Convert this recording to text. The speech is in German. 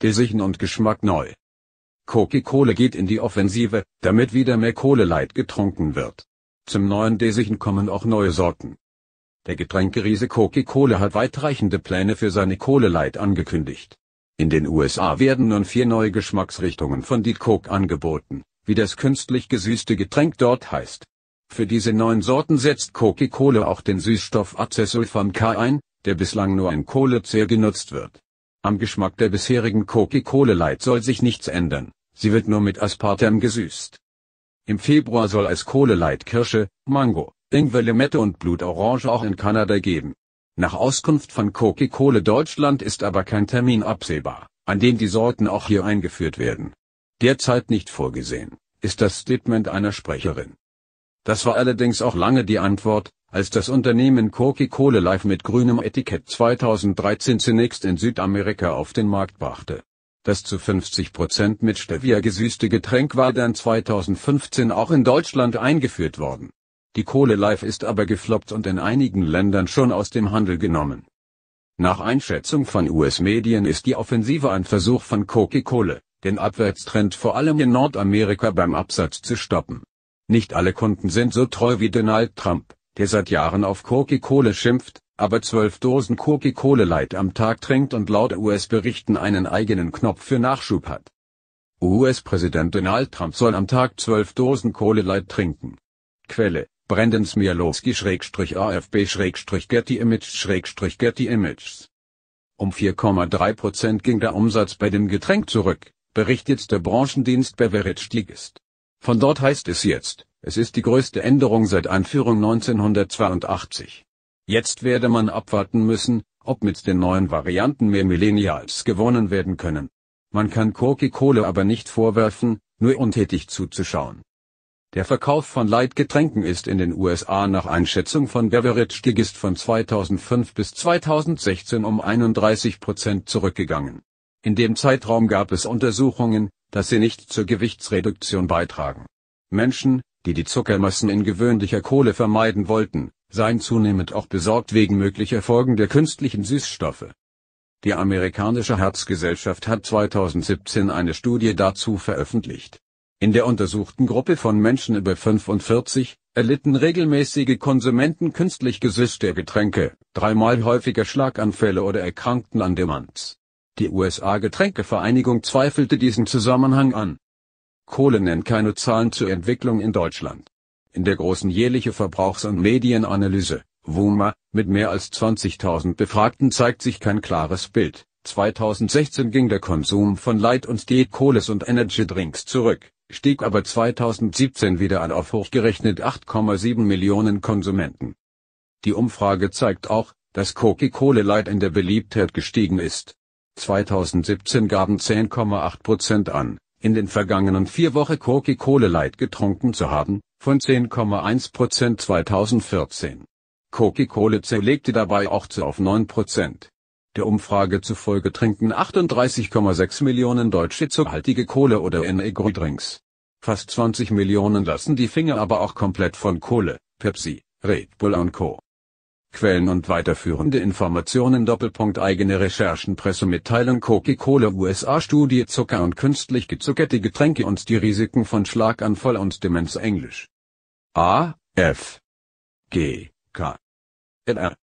Design und Geschmack neu. Coca-Cola geht in die Offensive, damit wieder mehr Kohle Light getrunken wird. Zum neuen Desichen kommen auch neue Sorten. Der Getränkeriese Coca-Cola hat weitreichende Pläne für seine Kohle Light angekündigt. In den USA werden nun vier neue Geschmacksrichtungen von Diet Coke angeboten, wie das künstlich gesüßte Getränk dort heißt. Für diese neuen Sorten setzt Coca-Cola auch den Süßstoff Acesulfam K ein, der bislang nur in Kohle sehr genutzt wird. Am Geschmack der bisherigen Coca-Cola Light soll sich nichts ändern, sie wird nur mit Aspartam gesüßt. Im Februar soll es Cola Light Kirsche, Mango, Ingwer Limette und Blutorange auch in Kanada geben. Nach Auskunft von Coca-Cola Deutschland ist aber kein Termin absehbar, an dem die Sorten auch hier eingeführt werden. Derzeit nicht vorgesehen, ist das Statement einer Sprecherin. Das war allerdings auch lange die Antwort, als das Unternehmen Coca-Cola Life mit grünem Etikett 2013 zunächst in Südamerika auf den Markt brachte. Das zu 50% Prozent mit Stevia gesüßte Getränk war dann 2015 auch in Deutschland eingeführt worden. Die Kohle Life ist aber gefloppt und in einigen Ländern schon aus dem Handel genommen. Nach Einschätzung von US-Medien ist die Offensive ein Versuch von Coca-Cola, den Abwärtstrend vor allem in Nordamerika beim Absatz zu stoppen. Nicht alle Kunden sind so treu wie Donald Trump der seit Jahren auf Coca-Cola schimpft, aber zwölf Dosen Coca-Cola Light am Tag trinkt und laut US-Berichten einen eigenen Knopf für Nachschub hat. US-Präsident Donald Trump soll am Tag zwölf Dosen Cola Light trinken. Quelle, Brendan Smialowski-AFB-Getty Images-Getty Images. Um 4,3 Prozent ging der Umsatz bei dem Getränk zurück, berichtet der Branchendienst Beverage Digest. Von dort heißt es jetzt, es ist die größte Änderung seit Einführung 1982. Jetzt werde man abwarten müssen, ob mit den neuen Varianten mehr Millennials gewonnen werden können. Man kann Coca-Cola aber nicht vorwerfen, nur untätig zuzuschauen. Der Verkauf von Leitgetränken ist in den USA nach Einschätzung von Beverage Digest von 2005 bis 2016 um 31 Prozent zurückgegangen. In dem Zeitraum gab es Untersuchungen, dass sie nicht zur Gewichtsreduktion beitragen. Menschen, die die Zuckermassen in gewöhnlicher Kohle vermeiden wollten, seien zunehmend auch besorgt wegen möglicher Folgen der künstlichen Süßstoffe. Die amerikanische Herzgesellschaft hat 2017 eine Studie dazu veröffentlicht. In der untersuchten Gruppe von Menschen über 45 erlitten regelmäßige Konsumenten künstlich gesüßter Getränke, dreimal häufiger Schlaganfälle oder erkrankten an Demenz. Die USA Getränkevereinigung zweifelte diesen Zusammenhang an. Kohle nennt keine Zahlen zur Entwicklung in Deutschland. In der großen jährliche Verbrauchs- und Medienanalyse, WUMA, mit mehr als 20.000 Befragten zeigt sich kein klares Bild. 2016 ging der Konsum von Light- und Diätkohles und Energydrinks zurück, stieg aber 2017 wieder an auf hochgerechnet 8,7 Millionen Konsumenten. Die Umfrage zeigt auch, dass Coca-Cola Light in der Beliebtheit gestiegen ist. 2017 gaben 10,8 Prozent an, in den vergangenen vier Wochen Coca-Cola Light getrunken zu haben, von 10,1% Prozent 2014. Coca-Cola zerlegte dabei auch zu auf 9%. Prozent. Der Umfrage zufolge trinken 38,6 Millionen Deutsche zuckerhaltige Kohle oder Energy-Drinks. Fast 20 Millionen lassen die Finger aber auch komplett von Kohle, Pepsi, Red Bull und Co. Quellen und weiterführende Informationen Doppelpunkt eigene Recherchen Pressemitteilung Coca-Cola USA Studie Zucker und künstlich gezuckerte Getränke und die Risiken von Schlaganfall und Demenz Englisch. A, F, G, K, L, R.